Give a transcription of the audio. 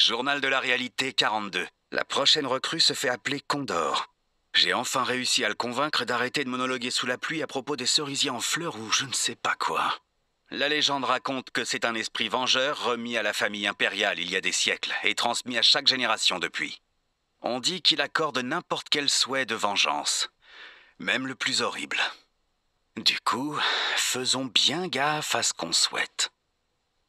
Journal de la réalité 42. La prochaine recrue se fait appeler Condor. J'ai enfin réussi à le convaincre d'arrêter de monologuer sous la pluie à propos des cerisiers en fleurs ou je ne sais pas quoi. La légende raconte que c'est un esprit vengeur remis à la famille impériale il y a des siècles et transmis à chaque génération depuis. On dit qu'il accorde n'importe quel souhait de vengeance, même le plus horrible. Du coup, faisons bien gaffe à ce qu'on souhaite.